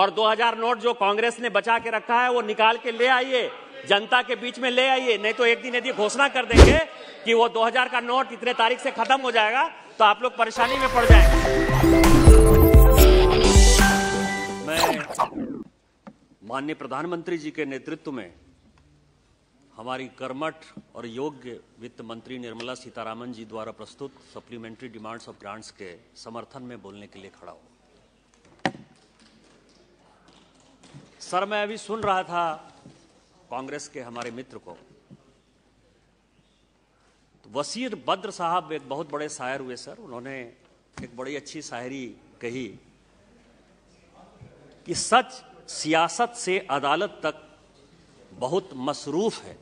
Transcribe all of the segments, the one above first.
और 2000 नोट जो कांग्रेस ने बचा के रखा है वो निकाल के ले आइए जनता के बीच में ले आइए नहीं तो एक दिन यदि घोषणा कर देंगे कि वो 2000 का नोट इतने तारीख से खत्म हो जाएगा तो आप लोग परेशानी में पड़ जाएंगे मैं माननीय प्रधानमंत्री जी के नेतृत्व में हमारी कर्मठ और योग्य वित्त मंत्री निर्मला सीतारामन जी द्वारा प्रस्तुत सप्लीमेंट्री डिमांड्स ऑफ ग्रांट्स के समर्थन में बोलने के लिए खड़ा हूँ सर मैं अभी सुन रहा था कांग्रेस के हमारे मित्र को तो वसीर बद्र साहब एक बहुत बड़े शायर हुए सर उन्होंने एक बड़ी अच्छी शायरी कही कि सच सियासत से अदालत तक बहुत मसरूफ है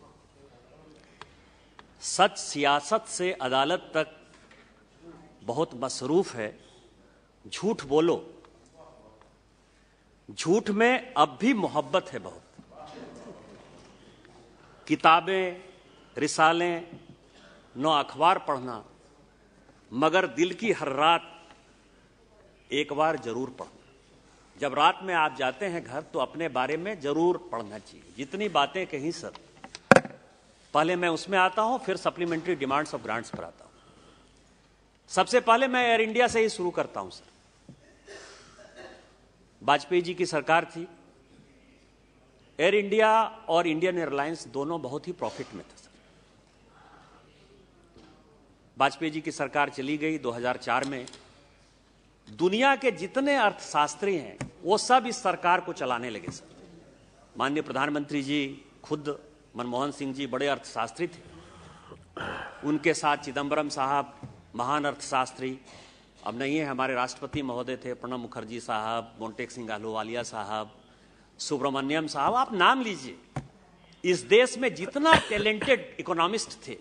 सच सियासत से अदालत तक बहुत मसरूफ है झूठ बोलो झूठ में अब भी मोहब्बत है बहुत किताबें रिसालें नौ अखबार पढ़ना मगर दिल की हर रात एक बार जरूर पढ़ना जब रात में आप जाते हैं घर तो अपने बारे में जरूर पढ़ना चाहिए जितनी बातें कहीं सर पहले मैं उसमें आता हूं फिर सप्लीमेंट्री डिमांड्स ऑफ ग्रांट्स पर आता हूं सबसे पहले मैं एयर इंडिया से ही शुरू करता हूं सर वाजपेयी जी की सरकार थी एयर इंडिया और इंडियन एयरलाइंस दोनों बहुत ही प्रॉफिट में थे सर वाजपेयी जी की सरकार चली गई 2004 में दुनिया के जितने अर्थशास्त्री हैं वो सब इस सरकार को चलाने लगे सर माननीय प्रधानमंत्री जी खुद मनमोहन सिंह जी बड़े अर्थशास्त्री थे उनके साथ चिदम्बरम साहब महान अर्थशास्त्री अब नहीं है हमारे राष्ट्रपति महोदय थे प्रणब मुखर्जी साहब मोन्टेक सिंह आहलूवालिया साहब सुब्रमण्यम साहब आप नाम लीजिए इस देश में जितना टैलेंटेड इकोनॉमिस्ट थे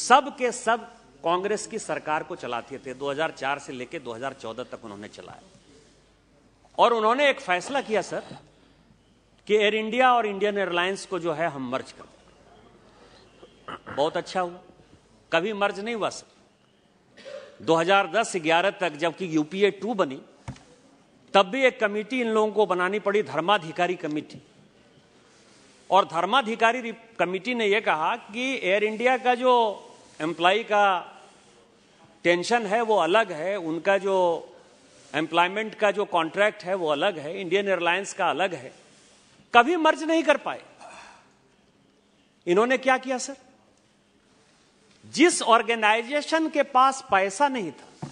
सब के सब कांग्रेस की सरकार को चलाते थे 2004 से लेकर 2014 तक उन्होंने चलाया और उन्होंने एक फैसला किया सर कि एयर इंडिया और इंडियन एयरलाइंस को जो है हम मर्ज कर बहुत अच्छा हुआ कभी मर्ज नहीं हुआ सर 2010-11 तक जबकि यूपीए टू बनी तब भी एक कमेटी इन लोगों को बनानी पड़ी धर्माधिकारी कमेटी और धर्माधिकारी कमेटी ने यह कहा कि एयर इंडिया का जो एम्प्लॉ का टेंशन है वो अलग है उनका जो एम्प्लॉयमेंट का जो कॉन्ट्रैक्ट है वो अलग है इंडियन एयरलाइंस का अलग है कभी मर्ज नहीं कर पाए इन्होंने क्या किया सर जिस ऑर्गेनाइजेशन के पास पैसा नहीं था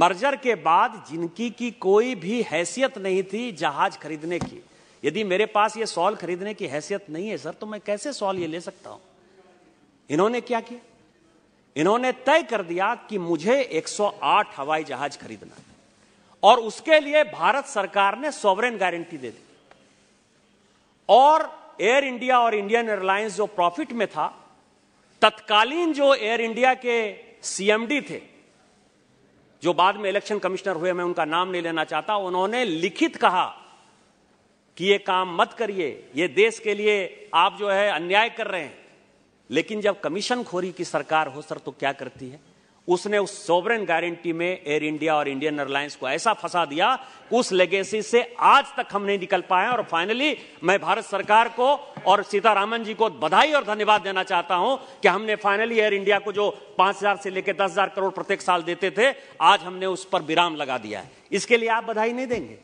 मर्जर के बाद जिनकी की कोई भी हैसियत नहीं थी जहाज खरीदने की यदि मेरे पास ये सॉल खरीदने की हैसियत नहीं है सर तो मैं कैसे सॉल ये ले सकता हूं इन्होंने क्या किया इन्होंने तय कर दिया कि मुझे 108 हवाई जहाज खरीदना और उसके लिए भारत सरकार ने सॉवरेन गारंटी दे दी और एयर इंडिया और इंडियन एयरलाइंस जो प्रॉफिट में था तत्कालीन जो एयर इंडिया के सीएमडी थे जो बाद में इलेक्शन कमिश्नर हुए मैं उनका नाम नहीं लेना चाहता उन्होंने लिखित कहा कि ये काम मत करिए ये देश के लिए आप जो है अन्याय कर रहे हैं लेकिन जब कमीशन खोरी की सरकार हो सर तो क्या करती है उसने उस सोवरेन गारंटी में एयर इंडिया और इंडियन एयरलाइंस को ऐसा फंसा दिया उस लेगेसी से आज तक हम नहीं निकल पाए और फाइनली मैं भारत सरकार को और सीतारामन जी को बधाई और धन्यवाद देना चाहता हूं कि हमने फाइनली एयर इंडिया को जो पांच हजार से लेकर दस हजार करोड़ प्रत्येक साल देते थे आज हमने उस पर विराम लगा दिया है इसके लिए आप बधाई नहीं देंगे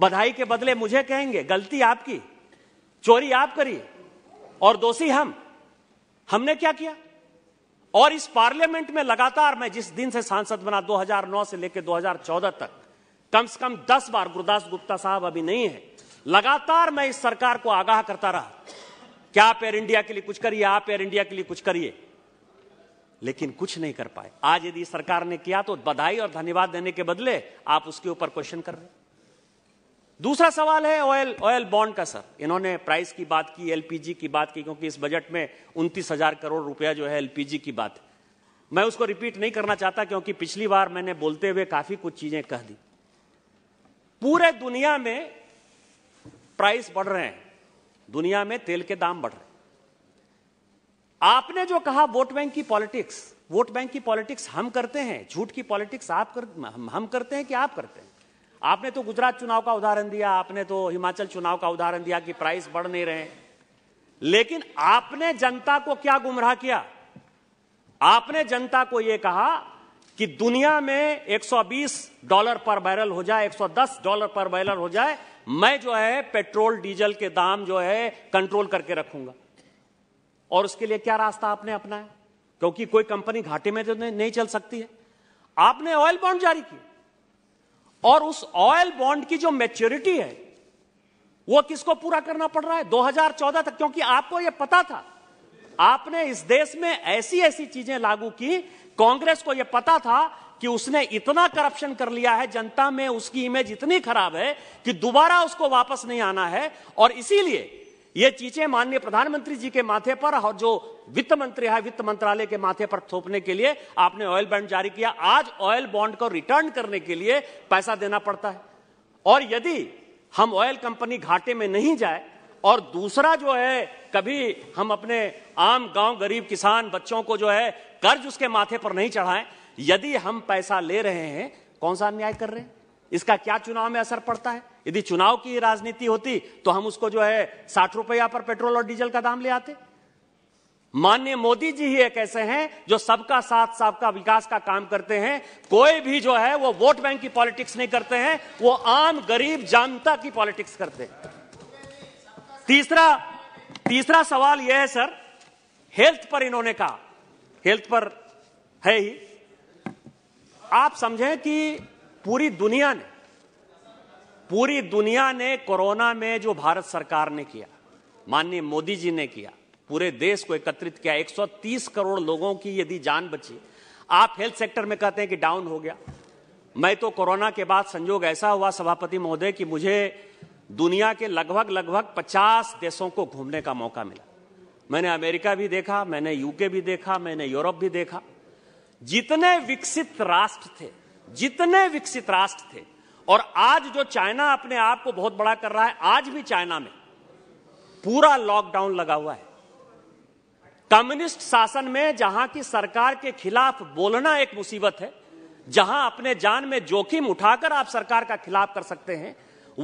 बधाई के बदले मुझे कहेंगे गलती आपकी चोरी आप करी और दोषी हम हमने क्या किया और इस पार्लियामेंट में लगातार मैं जिस दिन से सांसद बना 2009 से लेकर 2014 तक कम से कम 10 बार गुरुदास गुप्ता साहब अभी नहीं है लगातार मैं इस सरकार को आगाह करता रहा कि आप एयर इंडिया के लिए कुछ करिए आप एयर इंडिया के लिए कुछ करिए लेकिन कुछ नहीं कर पाए आज यदि सरकार ने किया तो बधाई और धन्यवाद देने के बदले आप उसके ऊपर क्वेश्चन कर रहे हैं दूसरा सवाल है ऑयल ऑयल बॉन्ड का सर इन्होंने प्राइस की बात की एलपीजी की बात की क्योंकि इस बजट में उनतीस हजार करोड़ रुपया जो है एलपीजी की बात मैं उसको रिपीट नहीं करना चाहता क्योंकि पिछली बार मैंने बोलते हुए काफी कुछ चीजें कह दी पूरे दुनिया में प्राइस बढ़ रहे हैं दुनिया में तेल के दाम बढ़ रहे हैं आपने जो कहा वोट बैंक की पॉलिटिक्स वोट बैंक की पॉलिटिक्स हम करते हैं झूठ की पॉलिटिक्स आप कर, हम करते हैं कि आप करते हैं आपने तो गुजरात चुनाव का उदाहरण दिया आपने तो हिमाचल चुनाव का उदाहरण दिया कि प्राइस बढ़ नहीं रहे लेकिन आपने जनता को क्या गुमराह किया आपने जनता को यह कहा कि दुनिया में 120 डॉलर पर बैरल हो जाए 110 डॉलर पर बैरल हो जाए मैं जो है पेट्रोल डीजल के दाम जो है कंट्रोल करके रखूंगा और उसके लिए क्या रास्ता आपने अपनाया क्योंकि कोई कंपनी घाटे में तो नहीं चल सकती है आपने ऑयल बॉन्ड जारी किया और उस ऑयल बॉन्ड की जो मेच्योरिटी है वो किसको पूरा करना पड़ रहा है 2014 तक क्योंकि आपको ये पता था आपने इस देश में ऐसी ऐसी चीजें लागू की कांग्रेस को यह पता था कि उसने इतना करप्शन कर लिया है जनता में उसकी इमेज इतनी खराब है कि दोबारा उसको वापस नहीं आना है और इसीलिए ये चीजें माननीय प्रधानमंत्री जी के माथे पर और जो वित्त मंत्री है वित्त मंत्रालय के माथे पर थोपने के लिए आपने ऑयल बॉन्ड जारी किया आज ऑयल बॉन्ड को रिटर्न करने के लिए पैसा देना पड़ता है और यदि हम ऑयल कंपनी घाटे में नहीं जाए और दूसरा जो है कभी हम अपने आम गांव गरीब किसान बच्चों को जो है कर्ज उसके माथे पर नहीं चढ़ाएं यदि हम पैसा ले रहे हैं कौन सा अन्याय कर रहे हैं इसका क्या चुनाव में असर पड़ता है यदि चुनाव की राजनीति होती तो हम उसको जो है साठ रुपया पर पेट्रोल और डीजल का दाम ले आते माननीय मोदी जी ही एक ऐसे हैं जो सबका साथ सबका विकास का काम करते हैं कोई भी जो है वो वोट बैंक की पॉलिटिक्स नहीं करते हैं वो आम गरीब जनता की पॉलिटिक्स करते हैं तीसरा तीसरा सवाल यह है सर हेल्थ पर इन्होंने कहा हेल्थ पर है ही आप समझें कि पूरी दुनिया ने पूरी दुनिया ने कोरोना में जो भारत सरकार ने किया माननीय मोदी जी ने किया पूरे देश को एकत्रित किया 130 करोड़ लोगों की यदि जान बची आप हेल्थ सेक्टर में कहते हैं कि डाउन हो गया मैं तो कोरोना के बाद संजोग ऐसा हुआ सभापति महोदय कि मुझे दुनिया के लगभग लगभग 50 देशों को घूमने का मौका मिला मैंने अमेरिका भी देखा मैंने यूके भी देखा मैंने यूरोप भी देखा जितने विकसित राष्ट्र थे जितने विकसित राष्ट्र थे और आज जो चाइना अपने आप को बहुत बड़ा कर रहा है आज भी चाइना में पूरा लॉकडाउन लगा हुआ है कम्युनिस्ट शासन में जहां की सरकार के खिलाफ बोलना एक मुसीबत है जहां अपने जान में जोखिम उठाकर आप सरकार का खिलाफ कर सकते हैं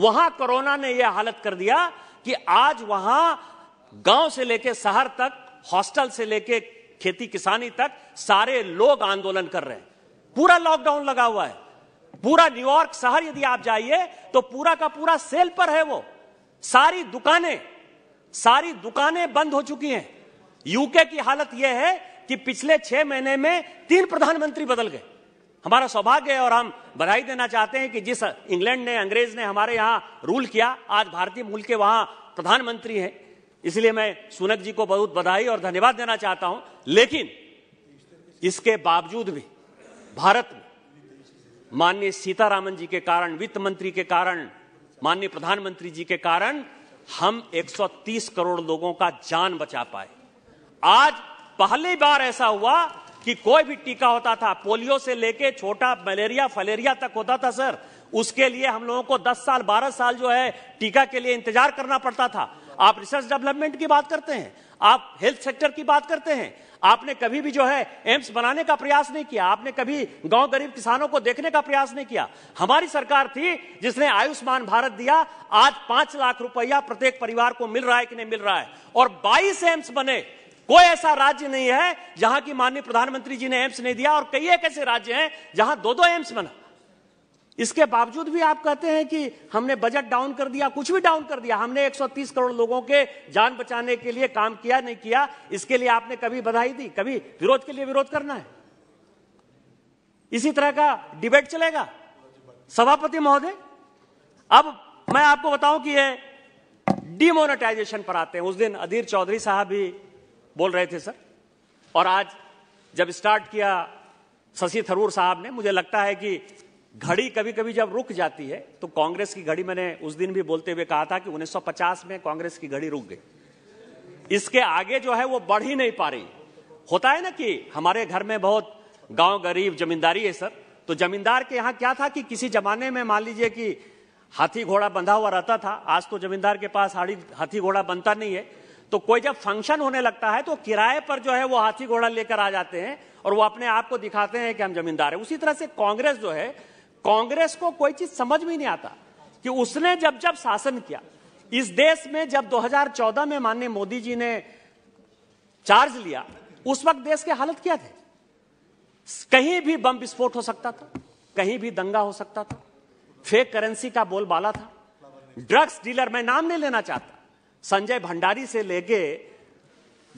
वहां कोरोना ने यह हालत कर दिया कि आज वहां गांव से लेकर शहर तक हॉस्टल से लेकर खेती किसानी तक सारे लोग आंदोलन कर रहे हैं पूरा लॉकडाउन लगा हुआ है पूरा न्यूयॉर्क शहर यदि आप जाइए तो पूरा का पूरा सेल पर है वो सारी दुकानें सारी दुकानें बंद हो चुकी हैं यूके की हालत यह है कि पिछले छह महीने में तीन प्रधानमंत्री बदल गए हमारा सौभाग्य है और हम बधाई देना चाहते हैं कि जिस इंग्लैंड ने अंग्रेज ने हमारे यहां रूल किया आज भारतीय मूल के वहां प्रधानमंत्री हैं इसलिए मैं सुनक जी को बहुत बधाई और धन्यवाद देना चाहता हूं लेकिन इसके बावजूद भी भारत में माननीय सीतारामन जी के कारण वित्त मंत्री के कारण माननीय प्रधानमंत्री जी के कारण हम 130 करोड़ लोगों का जान बचा पाए आज पहली बार ऐसा हुआ कि कोई भी टीका होता था पोलियो से लेके छोटा मलेरिया फलेरिया तक होता था सर उसके लिए हम लोगों को 10 साल 12 साल जो है टीका के लिए इंतजार करना पड़ता था आप रिसर्च डेवलपमेंट की बात करते हैं आप हेल्थ सेक्टर की बात करते हैं आपने कभी भी जो है एम्स बनाने का प्रयास नहीं किया आपने कभी गांव गरीब किसानों को देखने का प्रयास नहीं किया हमारी सरकार थी जिसने आयुष्मान भारत दिया आज पांच लाख रुपया प्रत्येक परिवार को मिल रहा है कि नहीं मिल रहा है और बाईस एम्स बने कोई ऐसा राज्य नहीं है जहां की माननीय प्रधानमंत्री जी ने एम्स नहीं दिया और कई एक ऐसे राज्य हैं जहां दो दो एम्स बना इसके बावजूद भी आप कहते हैं कि हमने बजट डाउन कर दिया कुछ भी डाउन कर दिया हमने 130 करोड़ लोगों के जान बचाने के लिए काम किया नहीं किया इसके लिए आपने कभी बधाई दी कभी विरोध के लिए विरोध करना है इसी तरह का डिबेट चलेगा सभापति महोदय अब मैं आपको बताऊं कि ये डिमोनेटाइजेशन पर आते हैं उस दिन अधीर चौधरी साहब भी बोल रहे थे सर और आज जब स्टार्ट किया शशि थरूर साहब ने मुझे लगता है कि घड़ी कभी कभी जब रुक जाती है तो कांग्रेस की घड़ी मैंने उस दिन भी बोलते हुए कहा था कि 1950 में कांग्रेस की घड़ी रुक गई इसके आगे जो है वो बढ़ ही नहीं पा रही होता है ना कि हमारे घर में बहुत गांव गरीब जमींदारी है सर तो जमींदार के यहाँ क्या था कि किसी जमाने में मान लीजिए कि हाथी घोड़ा बंधा हुआ रहता था आज तो जमींदार के पास हाथी घोड़ा बनता नहीं है तो कोई जब फंक्शन होने लगता है तो किराए पर जो है वो हाथी घोड़ा लेकर आ जाते हैं और वो अपने आप को दिखाते हैं कि हम जमींदार हैं उसी तरह से कांग्रेस जो है कांग्रेस को कोई चीज समझ में नहीं आता कि उसने जब जब शासन किया इस देश में जब 2014 में माननीय मोदी जी ने चार्ज लिया उस वक्त देश के हालत क्या थे कहीं भी बम विस्फोट हो सकता था कहीं भी दंगा हो सकता था फेक करेंसी का बोलबाला था ड्रग्स डीलर मैं नाम नहीं लेना चाहता संजय भंडारी से लेके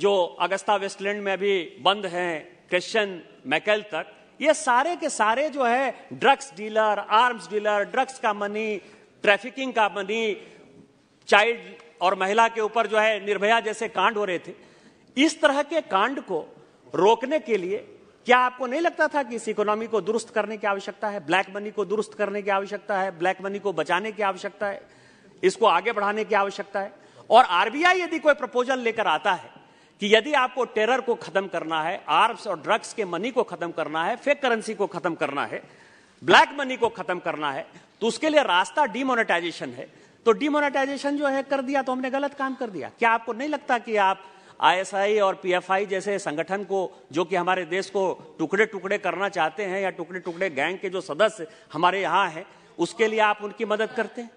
जो अगस्ता वेस्टलैंड में अभी बंद हैं क्रिश्चियन मैकेल तक ये सारे के सारे जो है drugs dealer arms dealer drugs का मनी ट्रैफिकिंग का मनी चाइल्ड और महिला के ऊपर जो है निर्भया जैसे कांड हो रहे थे इस तरह के कांड को रोकने के लिए क्या आपको नहीं लगता था कि इस इकोनॉमी को दुरुस्त करने की आवश्यकता है ब्लैक मनी को दुरुस्त करने की आवश्यकता है ब्लैक मनी को बचाने की आवश्यकता है इसको आगे बढ़ाने की आवश्यकता है और आरबीआई यदि कोई प्रपोजल लेकर आता है कि यदि आपको टेरर को खत्म करना है आर्म्स और ड्रग्स के मनी को खत्म करना है फेक करेंसी को खत्म करना है ब्लैक मनी को खत्म करना है तो उसके लिए रास्ता डिमोनेटाइजेशन है तो डिमोनेटाइजेशन जो है कर दिया तो हमने गलत काम कर दिया क्या आपको नहीं लगता कि आप आईएसआई और पीएफआई जैसे संगठन को जो कि हमारे देश को टुकड़े टुकड़े करना चाहते हैं या टुकड़े टुकड़े गैंग के जो सदस्य हमारे यहाँ हैं उसके लिए आप उनकी मदद करते हैं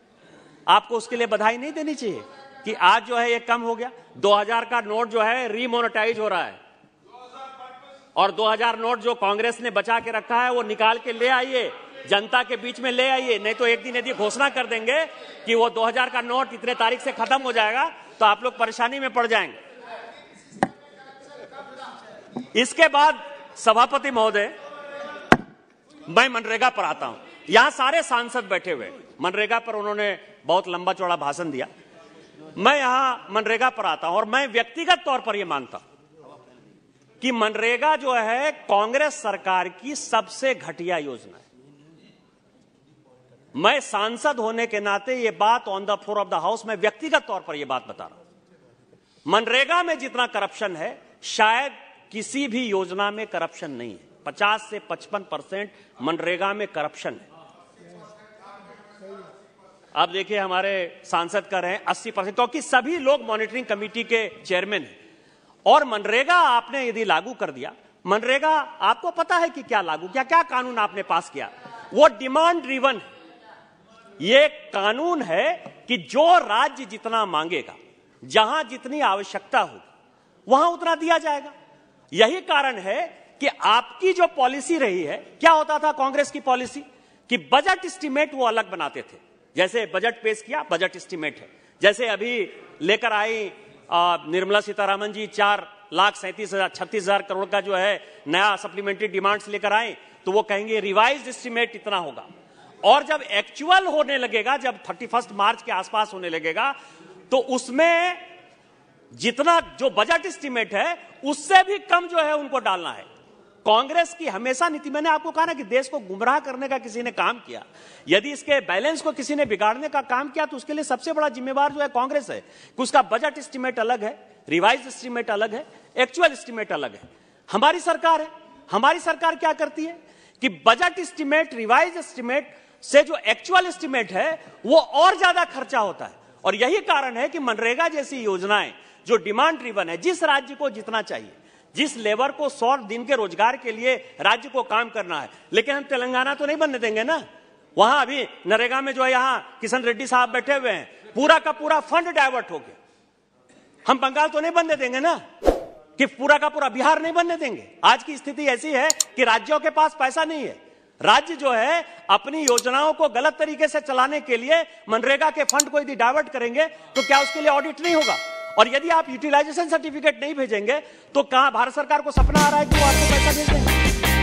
आपको उसके लिए बधाई नहीं देनी चाहिए कि आज जो है ये कम हो गया 2000 का नोट जो है रीमोनेटाइज हो रहा है और 2000 नोट जो कांग्रेस ने बचा के रखा है वो निकाल के ले आइए जनता के बीच में ले आइए नहीं तो एक दिन यदि घोषणा कर देंगे कि वो 2000 का नोट इतने तारीख से खत्म हो जाएगा तो आप लोग परेशानी में पड़ जाएंगे इसके बाद सभापति महोदय मैं मनरेगा पर आता हूं यहां सारे सांसद बैठे हुए मनरेगा पर उन्होंने बहुत लंबा चौड़ा भाषण दिया मैं यहां मनरेगा पर आता हूं और मैं व्यक्तिगत तौर पर यह मानता कि मनरेगा जो है कांग्रेस सरकार की सबसे घटिया योजना है मैं सांसद होने के नाते ये बात on the floor of the house में व्यक्तिगत तौर पर यह बात बता रहा हूं मनरेगा में जितना करप्शन है शायद किसी भी योजना में करप्शन नहीं है पचास से पचपन परसेंट मनरेगा में करप्शन है आप देखिए हमारे सांसद कर रहे हैं अस्सी परसेंट क्योंकि सभी लोग मॉनिटरिंग कमेटी के चेयरमैन हैं और मनरेगा आपने यदि लागू कर दिया मनरेगा आपको पता है कि क्या लागू क्या क्या कानून आपने पास किया वो डिमांड ड्रिवन ये कानून है कि जो राज्य जितना मांगेगा जहां जितनी आवश्यकता होगी वहां उतना दिया जाएगा यही कारण है कि आपकी जो पॉलिसी रही है क्या होता था कांग्रेस की पॉलिसी कि बजट एस्टीमेट वो अलग बनाते थे जैसे बजट पेश किया बजट एस्टिमेट है जैसे अभी लेकर आई निर्मला सीतारामन जी चार लाख सैंतीस हजार छत्तीस हजार करोड़ का जो है नया सप्लीमेंट्री डिमांड्स लेकर आए तो वो कहेंगे रिवाइज एस्टिमेट इतना होगा और जब एक्चुअल होने लगेगा जब थर्टी फर्स्ट मार्च के आसपास होने लगेगा तो उसमें जितना जो बजट एस्टिमेट है उससे भी कम जो है उनको डालना है कांग्रेस की हमेशा नीति मैंने आपको कहा ना कि देश को गुमराह करने का किसी ने काम किया यदि इसके बैलेंस को किसी ने बिगाड़ने का काम किया तो उसके लिए सबसे बड़ा जिम्मेवार जो है कांग्रेस है कि उसका बजट एस्टिमेट अलग है रिवाइज एस्टिमेट अलग है एक्चुअल एस्टिमेट अलग है हमारी सरकार है हमारी सरकार क्या करती है कि बजट एस्टिमेट रिवाइज एस्टिमेट से जो एक्चुअल एस्टिमेट है वो और ज्यादा खर्चा होता है और यही कारण है कि मनरेगा जैसी योजनाएं जो डिमांड ड्रिवन है जिस राज्य को जितना चाहिए जिस लेबर को सौ दिन के रोजगार के लिए राज्य को काम करना है लेकिन हम तेलंगाना तो नहीं बनने देंगे ना वहां अभी नरेगा में जो है यहाँ किशन रेड्डी साहब बैठे हुए हैं पूरा का पूरा फंड डाइवर्ट हो गया हम बंगाल तो नहीं बनने देंगे ना कि पूरा का पूरा बिहार नहीं बनने देंगे आज की स्थिति ऐसी है कि राज्यों के पास पैसा नहीं है राज्य जो है अपनी योजनाओं को गलत तरीके से चलाने के लिए मनरेगा के फंड को यदि डाइवर्ट करेंगे तो क्या उसके लिए ऑडिट नहीं होगा और यदि आप यूटिलाइजेशन सर्टिफिकेट नहीं भेजेंगे तो कहा भारत सरकार को सपना आ रहा है कि वो आपको पैसा भेज देंगे